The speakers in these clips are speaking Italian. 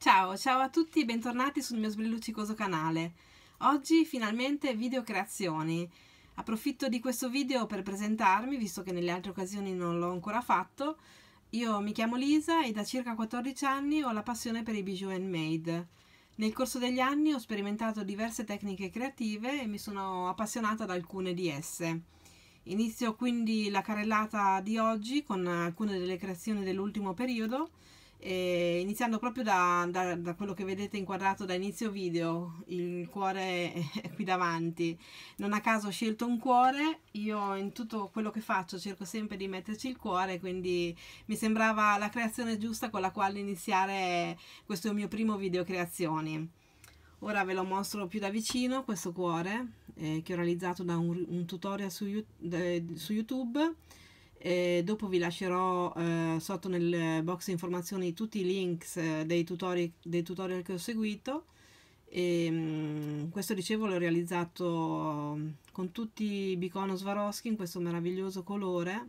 Ciao, ciao a tutti, bentornati sul mio sbellucicoso canale. Oggi finalmente video creazioni. Approfitto di questo video per presentarmi, visto che nelle altre occasioni non l'ho ancora fatto. Io mi chiamo Lisa e da circa 14 anni ho la passione per i bijou handmade. Nel corso degli anni ho sperimentato diverse tecniche creative e mi sono appassionata ad alcune di esse. Inizio quindi la carrellata di oggi con alcune delle creazioni dell'ultimo periodo eh, iniziando proprio da, da, da, quello che vedete inquadrato da inizio video, il cuore è qui davanti, non a caso ho scelto un cuore, io in tutto quello che faccio cerco sempre di metterci il cuore, quindi mi sembrava la creazione giusta con la quale iniziare questo mio primo video creazioni. Ora ve lo mostro più da vicino questo cuore eh, che ho realizzato da un, un tutorial su, eh, su YouTube e dopo vi lascerò eh, sotto nel box informazioni tutti i links eh, dei, tutori, dei, tutorial che ho seguito. E, ehm, mh, questo dicevo l'ho realizzato mm, con tutti i Bicono Swarovski in questo meraviglioso colore.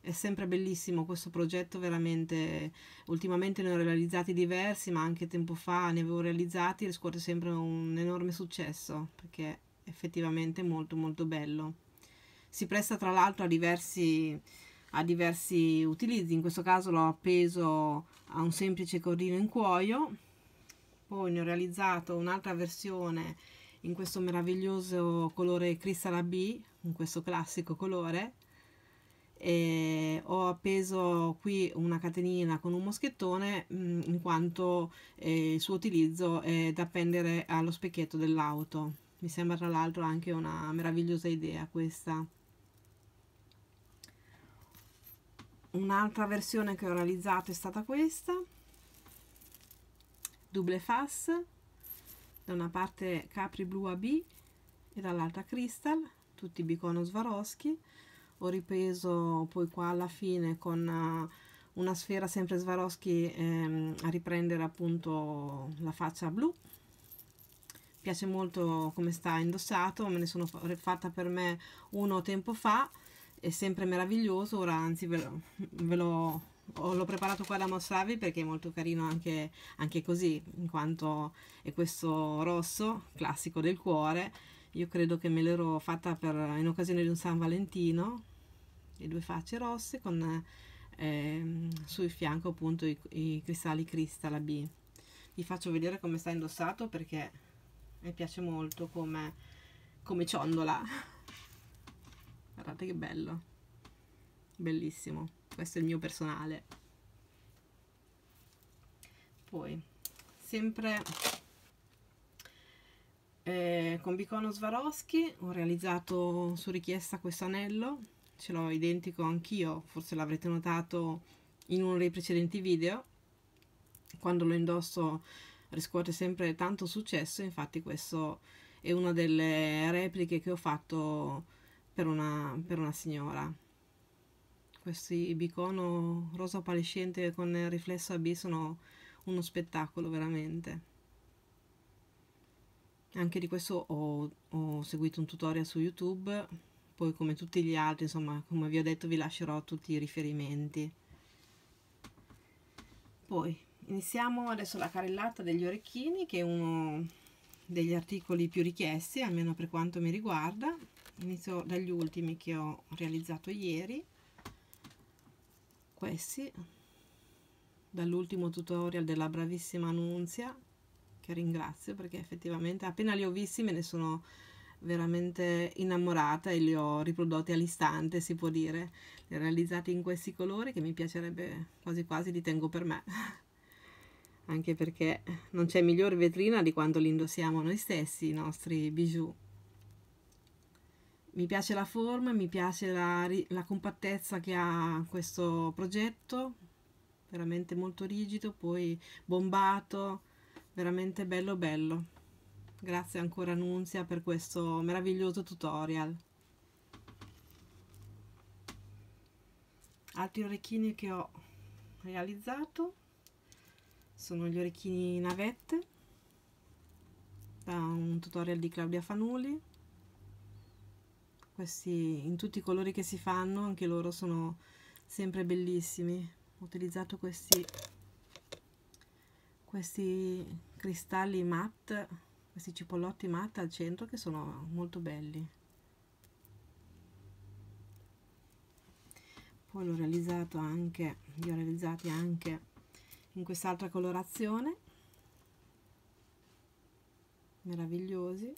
È sempre bellissimo questo progetto, veramente. Ultimamente ne ho realizzati diversi, ma anche tempo fa ne avevo realizzati e riscuote sempre un enorme successo perché è effettivamente molto molto bello si presta tra l'altro a diversi, a diversi utilizzi, in questo caso l'ho appeso a un semplice cordino in cuoio, poi ne ho realizzato un'altra versione in questo meraviglioso colore cristalla B, in questo classico colore, e ho appeso qui una catenina con un moschettone mm, in quanto eh, il suo utilizzo è da appendere allo specchietto dell'auto mi sembra tra l'altro anche una meravigliosa idea questa un'altra versione che ho realizzato è stata questa double face da una parte capri blu AB e dall'altra crystal tutti bicono Swarovski ho ripreso poi qua alla fine con eh, una sfera sempre Swarovski ehm, a riprendere appunto la faccia blu piace molto come sta indossato me ne sono fatta per me uno tempo fa è sempre meraviglioso ora anzi ve lo, ve lo l'ho preparato qua da mostrarvi perché è molto carino anche, anche, così in quanto è questo rosso classico del cuore io credo che me l'ero fatta per, in occasione di un San Valentino le due facce rosse con eh, sul fianco appunto i, i cristalli Crystal B vi faccio vedere come sta indossato perché mi piace molto come, come ciondola guardate che bello bellissimo questo è il mio personale poi sempre eh, con Bicono Swarovski ho realizzato su richiesta questo anello ce l'ho identico anch'io forse l'avrete notato in uno dei precedenti video quando lo indosso riscuote sempre tanto successo infatti questo è una delle repliche che ho fatto per una, per una signora. Questi bicono rosa palescente con riflesso AB sono uno spettacolo veramente. Anche di questo ho, ho seguito un tutorial su YouTube, poi come tutti gli altri, insomma, come vi ho detto, vi lascerò tutti i riferimenti. Poi iniziamo adesso la carellata degli orecchini, che è uno degli articoli più richiesti, almeno per quanto mi riguarda inizio dagli ultimi che ho realizzato ieri questi dall'ultimo tutorial della bravissima Nunzia che ringrazio perché effettivamente appena li ho visti me ne sono veramente innamorata e li ho riprodotti all'istante si può dire li ho realizzati in questi colori che mi piacerebbe quasi quasi li tengo per me anche perché non c'è miglior vetrina di quando li indossiamo noi stessi i nostri bijou mi piace la forma, mi piace la, la, compattezza che ha questo progetto, veramente molto rigido, poi bombato, veramente bello bello. Grazie ancora Nunzia per questo meraviglioso tutorial. Altri orecchini che ho realizzato sono gli orecchini navette da un tutorial di Claudia Fanuli questi in tutti i colori che si fanno anche loro sono sempre bellissimi ho utilizzato questi questi cristalli matte questi cipollotti matte al centro che sono molto belli poi l'ho realizzato anche li ho realizzati anche in quest'altra colorazione meravigliosi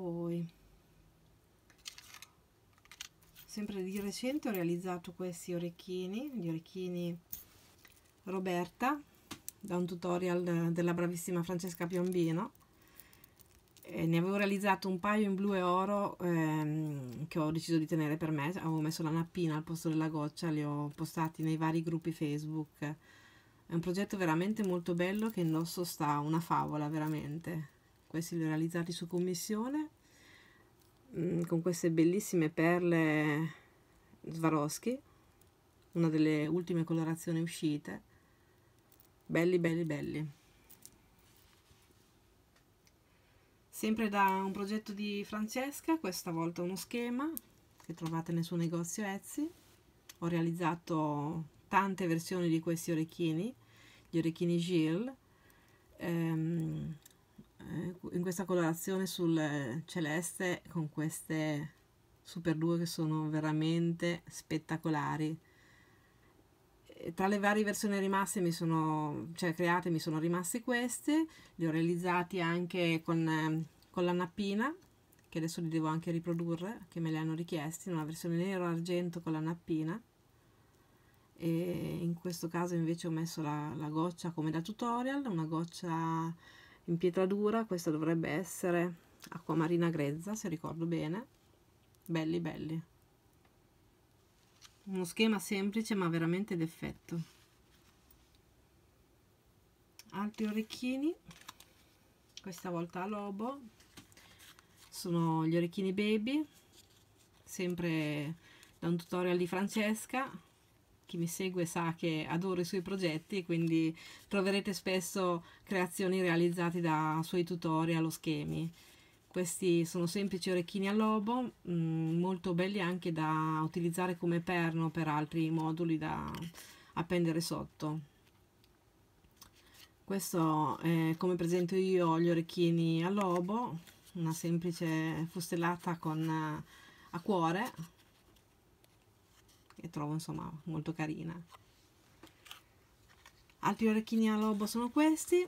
poi sempre di recente ho realizzato questi orecchini gli orecchini Roberta da un tutorial della bravissima Francesca Piombino e ne avevo realizzato un paio in blu e oro ehm, che ho deciso di tenere per me avevo messo la nappina al posto della goccia li ho postati nei vari gruppi Facebook è un progetto veramente molto bello che indosso sta una favola veramente questi li ho realizzati su commissione mm, con queste bellissime perle Swarovski una delle ultime colorazioni uscite belli belli belli sempre da un progetto di Francesca questa volta uno schema che trovate nel suo negozio Etsy ho realizzato tante versioni di questi orecchini gli orecchini Gilles ehm, in questa colorazione sul celeste con queste super due che sono veramente spettacolari tra le varie versioni rimaste mi sono cioè create mi sono rimaste queste li ho realizzati anche con, con la nappina che adesso li devo anche riprodurre che me le hanno richiesti in una versione nero argento con la nappina e in questo caso invece ho messo la, la goccia come da tutorial una goccia in pietra dura questa dovrebbe essere acqua marina grezza se ricordo bene belli belli uno schema semplice ma veramente d'effetto altri orecchini questa volta a lobo sono gli orecchini baby sempre da un tutorial di Francesca chi mi segue sa che adoro i suoi progetti, quindi troverete spesso creazioni realizzate da suoi tutorial o schemi. Questi sono semplici orecchini a lobo, mh, mm, molto belli anche da utilizzare come perno per altri moduli da appendere sotto. Questo è come presento io gli orecchini a lobo, una semplice fustellata con, eh, a cuore e trovo insomma molto carina altri orecchini a lobo sono questi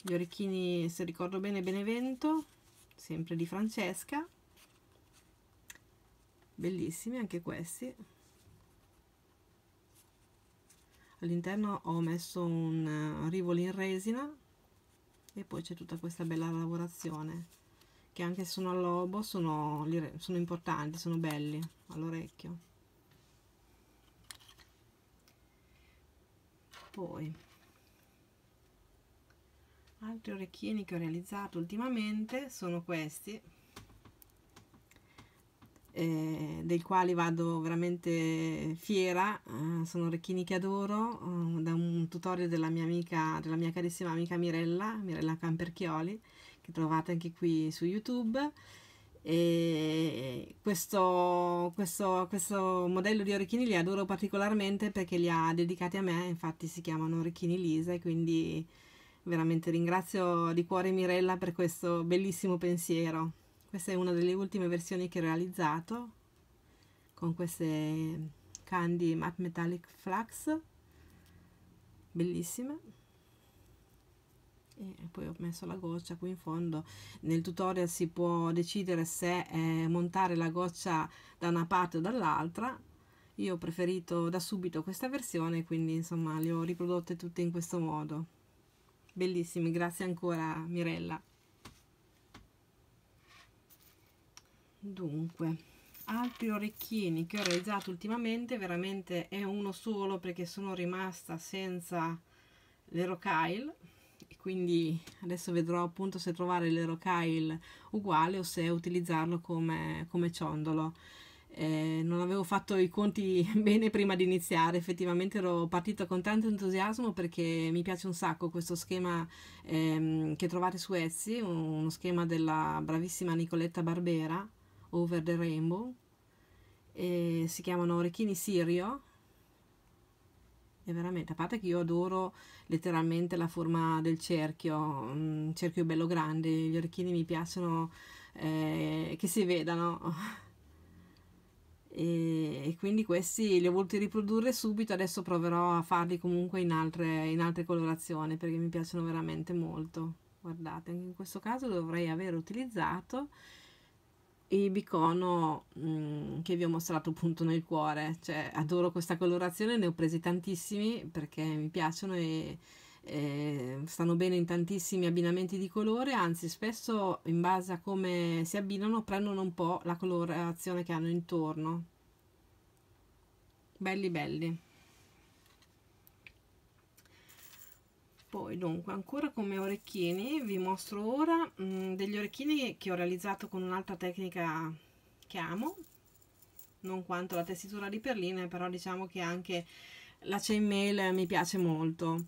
gli orecchini se ricordo bene Benevento sempre di Francesca bellissimi anche questi all'interno ho messo un eh, rivoli in resina e poi c'è tutta questa bella lavorazione che anche se sono a lobo sono, sono importanti, sono belli all'orecchio poi altri orecchini che ho realizzato ultimamente sono questi eh, dei quali vado veramente fiera eh, sono orecchini che adoro eh, da un tutorial della mia amica della mia carissima amica Mirella Mirella Camperchioli che trovate anche qui su YouTube e questo, questo, questo, modello di orecchini li adoro particolarmente perché li ha dedicati a me, infatti si chiamano orecchini Lisa e quindi veramente ringrazio di cuore Mirella per questo bellissimo pensiero. Questa è una delle ultime versioni che ho realizzato con queste candy matte metallic flax, bellissime e poi ho messo la goccia qui in fondo nel tutorial si può decidere se eh, montare la goccia da una parte o dall'altra io ho preferito da subito questa versione quindi insomma le ho riprodotte tutte in questo modo bellissimi grazie ancora Mirella dunque altri orecchini che ho realizzato ultimamente veramente è uno solo perché sono rimasta senza le rocaille quindi adesso vedrò appunto se trovare l'Erokail uguale o se utilizzarlo come, come ciondolo. Eh, non avevo fatto i conti bene prima di iniziare, effettivamente ero partita con tanto entusiasmo perché mi piace un sacco questo schema ehm, che trovate su Etsy, uno schema della bravissima Nicoletta Barbera, Over the Rainbow, eh, si chiamano orecchini sirio è veramente, a parte che io adoro letteralmente la forma del cerchio, un cerchio bello grande, gli orecchini mi piacciono eh, che si vedano. E, e, quindi questi li ho voluti riprodurre subito, adesso proverò a farli comunque in altre, in altre colorazioni perché mi piacciono veramente molto. Guardate, anche in questo caso dovrei aver utilizzato e bicono mh, mm, che vi ho mostrato appunto nel cuore cioè adoro questa colorazione ne ho presi tantissimi perché mi piacciono e, e stanno bene in tantissimi abbinamenti di colore anzi spesso in base a come si abbinano prendono un po' la colorazione che hanno intorno belli belli poi dunque ancora come orecchini vi mostro ora mh, mm, degli orecchini che ho realizzato con un'altra tecnica che amo non quanto la tessitura di perline però diciamo che anche la chainmail mi piace molto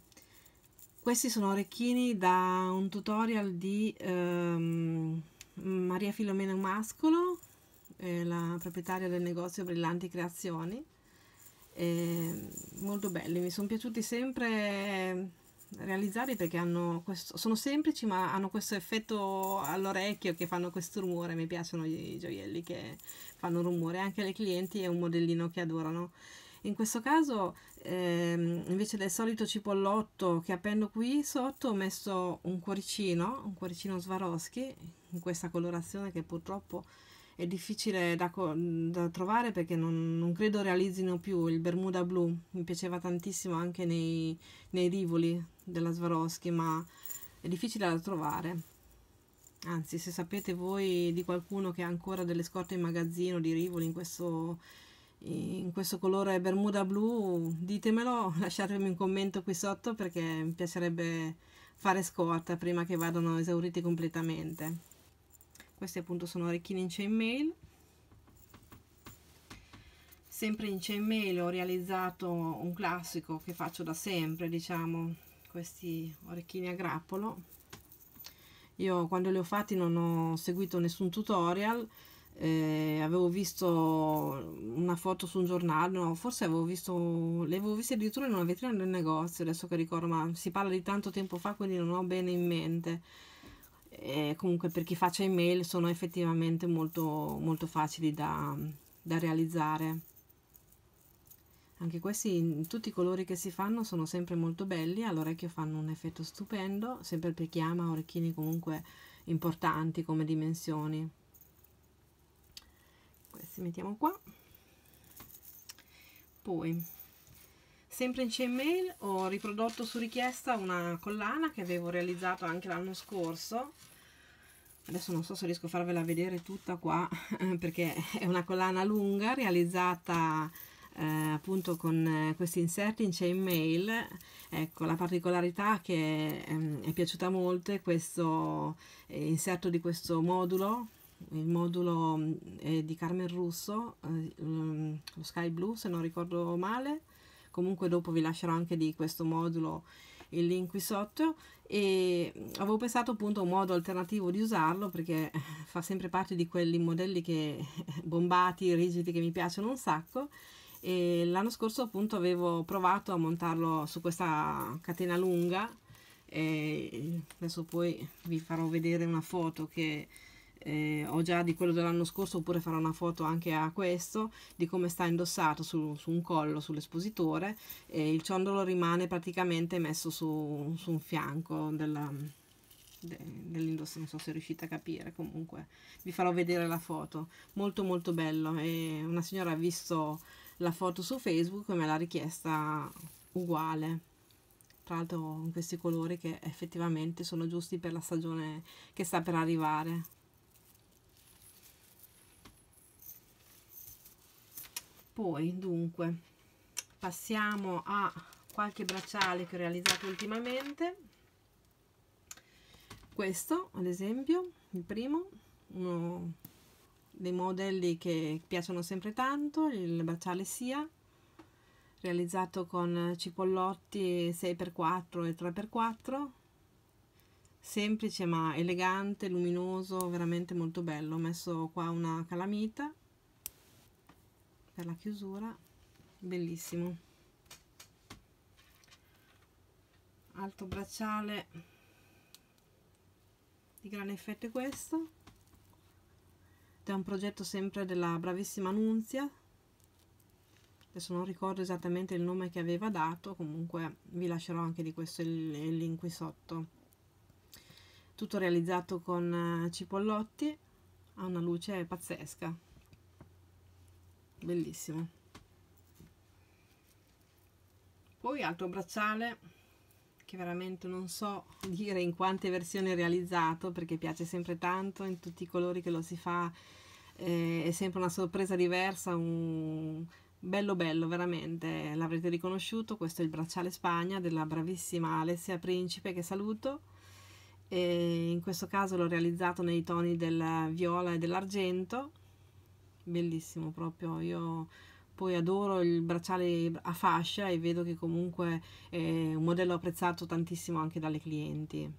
questi sono orecchini da un tutorial di ehm, Maria Filomena Mascolo eh, la proprietaria del negozio Brillanti Creazioni eh, molto belli mi sono piaciuti sempre realizzarli perché hanno questo, sono semplici ma hanno questo effetto all'orecchio che fanno questo rumore, mi piacciono i gioielli che fanno rumore, anche le clienti è un modellino che adorano. In questo caso ehm, invece del solito cipollotto che appendo qui sotto ho messo un cuoricino, un cuoricino Swarovski in questa colorazione che purtroppo è difficile da, da trovare perché non, non, credo realizzino più il Bermuda blu. Mi piaceva tantissimo anche nei, nei rivoli della Swarovski, ma è difficile da trovare. Anzi, se sapete voi di qualcuno che ha ancora delle scorte in magazzino di rivoli in questo, in questo colore Bermuda blu, ditemelo, lasciatemi un commento qui sotto perché mi piacerebbe fare scorta prima che vadano esauriti completamente queste appunto sono orecchini in chainmail sempre in chainmail ho realizzato un classico che faccio da sempre diciamo questi orecchini a grappolo io quando li ho fatti non ho seguito nessun tutorial eh, avevo visto una foto su un giornale no, forse avevo visto le avevo viste addirittura in una vetrina del negozio adesso che ricordo ma si parla di tanto tempo fa quindi non ho bene in mente eh, comunque per chi faccia email sono effettivamente molto, molto facili da, da realizzare anche questi in tutti i colori che si fanno sono sempre molto belli all'orecchio fanno un effetto stupendo sempre per chi ama orecchini comunque importanti come dimensioni questi mettiamo qua poi sempre in chainmail ho riprodotto su richiesta una collana che avevo realizzato anche l'anno scorso adesso non so se riesco a farvela vedere tutta qua perché è una collana lunga realizzata eh, appunto con eh, questi inserti in chain mail ecco la particolarità che ehm, è piaciuta molto è questo eh, inserto di questo modulo il modulo mm, è di Carmen Russo eh, mm, lo Sky Blue se non ricordo male comunque dopo vi lascerò anche di questo modulo il link qui sotto e avevo pensato appunto a un modo alternativo di usarlo perché fa sempre parte di quelli modelli che bombati, rigidi che mi piacciono un sacco e l'anno scorso appunto avevo provato a montarlo su questa catena lunga e adesso poi vi farò vedere una foto che eh, ho già di quello dell'anno scorso oppure farò una foto anche a questo di come sta indossato su, su un collo sull'espositore e il ciondolo rimane praticamente messo su, su un fianco della, de, dell'indosso non so se riuscite a capire comunque vi farò vedere la foto molto molto bello e una signora ha visto la foto su facebook e me l'ha richiesta uguale tra l'altro in questi colori che effettivamente sono giusti per la stagione che sta per arrivare poi dunque passiamo a qualche bracciale che ho realizzato ultimamente questo ad esempio il primo uno dei modelli che piacciono sempre tanto il bracciale sia realizzato con cipollotti 6x4 e 3x4 semplice ma elegante luminoso veramente molto bello ho messo qua una calamita per la chiusura bellissimo alto bracciale di grande effetto è questo è un progetto sempre della bravissima Nunzia adesso non ricordo esattamente il nome che aveva dato comunque vi lascerò anche di questo il, il link qui sotto tutto realizzato con eh, cipollotti ha una luce pazzesca bellissimo poi altro bracciale che veramente non so dire in quante versioni è realizzato perché piace sempre tanto in tutti i colori che lo si fa eh, è sempre una sorpresa diversa un bello bello veramente l'avrete riconosciuto questo è il bracciale Spagna della bravissima Alessia Principe che saluto e in questo caso l'ho realizzato nei toni del viola e dell'argento bellissimo proprio. Io poi adoro il bracciale a fascia e vedo che comunque è un modello apprezzato tantissimo anche dalle clienti.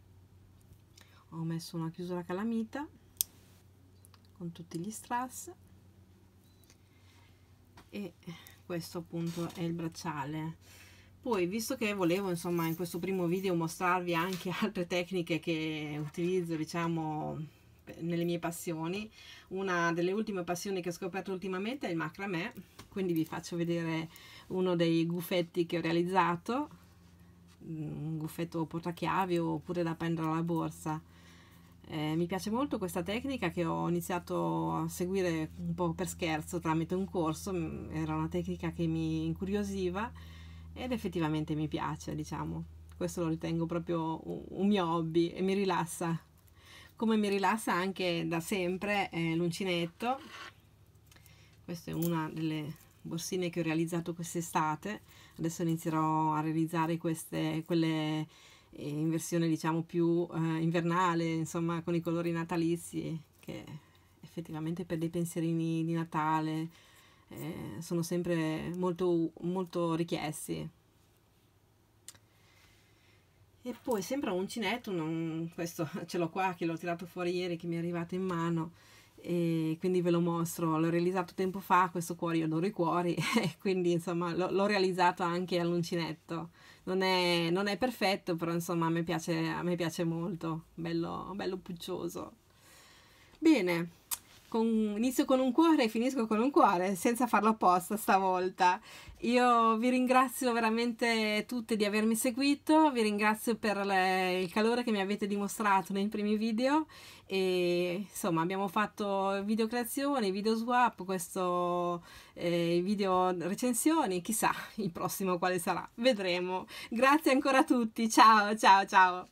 Ho messo una chiusura calamita con tutti gli strass e questo appunto è il bracciale poi visto che volevo insomma in questo primo video mostrarvi anche altre tecniche che utilizzo diciamo nelle mie passioni. Una delle ultime passioni che ho scoperto ultimamente è il macramè, quindi vi faccio vedere uno dei guffetti che ho realizzato, mm, un guffetto portachiavi oppure da prendere alla borsa. Eh, mi piace molto questa tecnica che ho iniziato a seguire un po' per scherzo tramite un corso, mm, era una tecnica che mi incuriosiva ed effettivamente mi piace, diciamo. Questo lo ritengo proprio un mio hobby e mi rilassa come mi rilassa anche da sempre eh, l'uncinetto questa è una delle borsine che ho realizzato quest'estate adesso inizierò a realizzare queste quelle eh, in versione diciamo più eh, invernale insomma con i colori natalizi che effettivamente per dei pensierini di Natale eh, sono sempre molto, molto richiesti e poi sembra uncinetto non, questo ce l'ho qua che l'ho tirato fuori ieri che mi è arrivato in mano e quindi ve lo mostro l'ho realizzato tempo fa questo cuore io adoro i cuori e quindi insomma l'ho realizzato anche all'uncinetto non è, non è, perfetto però insomma a me piace, a me piace molto bello, bello puccioso bene con, inizio con un cuore e finisco con un cuore, senza farlo apposta stavolta. Io vi ringrazio veramente tutte di avermi seguito, vi ringrazio per le, il calore che mi avete dimostrato nei primi video e insomma abbiamo fatto video creazioni, video swap, questo eh, video recensioni, chissà il prossimo quale sarà, vedremo. Grazie ancora a tutti, ciao ciao ciao!